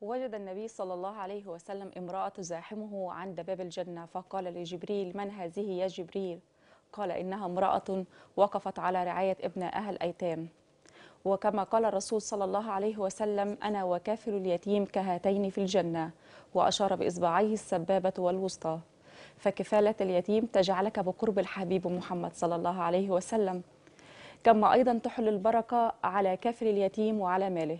وجد النبي صلى الله عليه وسلم امرأة تزاحمه عند باب الجنة فقال لجبريل من هذه يا جبريل قال إنها امرأة وقفت على رعاية ابن أهل أيتام وكما قال الرسول صلى الله عليه وسلم أنا وكافل اليتيم كهاتين في الجنة وأشار بإصبعيه السبابة والوسطى فكفالة اليتيم تجعلك بقرب الحبيب محمد صلى الله عليه وسلم كما أيضا تحل البركة على كافل اليتيم وعلى ماله